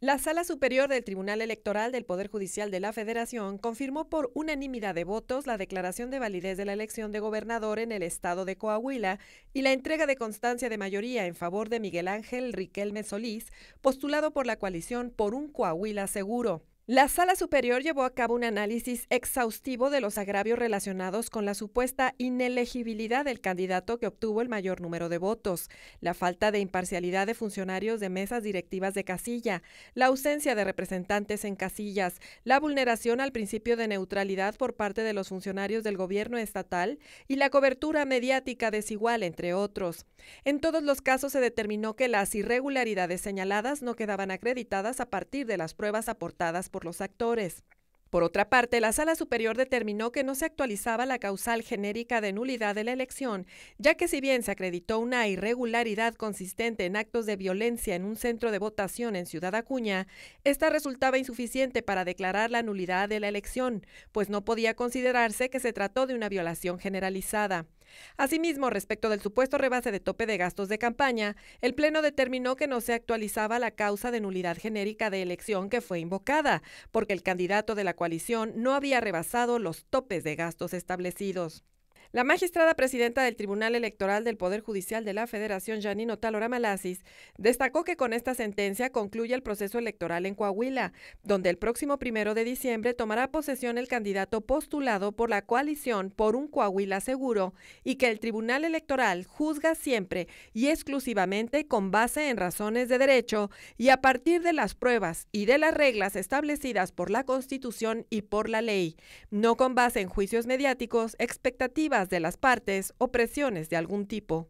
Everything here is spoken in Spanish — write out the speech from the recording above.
La Sala Superior del Tribunal Electoral del Poder Judicial de la Federación confirmó por unanimidad de votos la declaración de validez de la elección de gobernador en el estado de Coahuila y la entrega de constancia de mayoría en favor de Miguel Ángel Riquelme Solís, postulado por la coalición por un Coahuila seguro. La Sala Superior llevó a cabo un análisis exhaustivo de los agravios relacionados con la supuesta inelegibilidad del candidato que obtuvo el mayor número de votos, la falta de imparcialidad de funcionarios de mesas directivas de casilla, la ausencia de representantes en casillas, la vulneración al principio de neutralidad por parte de los funcionarios del gobierno estatal y la cobertura mediática desigual, entre otros. En todos los casos se determinó que las irregularidades señaladas no quedaban acreditadas a partir de las pruebas aportadas por los actores. Por otra parte, la Sala Superior determinó que no se actualizaba la causal genérica de nulidad de la elección, ya que si bien se acreditó una irregularidad consistente en actos de violencia en un centro de votación en Ciudad Acuña, esta resultaba insuficiente para declarar la nulidad de la elección, pues no podía considerarse que se trató de una violación generalizada. Asimismo, respecto del supuesto rebase de tope de gastos de campaña, el Pleno determinó que no se actualizaba la causa de nulidad genérica de elección que fue invocada, porque el candidato de la coalición no había rebasado los topes de gastos establecidos. La magistrada presidenta del Tribunal Electoral del Poder Judicial de la Federación, Janino Talora Malasis, destacó que con esta sentencia concluye el proceso electoral en Coahuila, donde el próximo primero de diciembre tomará posesión el candidato postulado por la coalición por un Coahuila seguro y que el Tribunal Electoral juzga siempre y exclusivamente con base en razones de derecho y a partir de las pruebas y de las reglas establecidas por la Constitución y por la ley, no con base en juicios mediáticos, expectativas de las partes o presiones de algún tipo.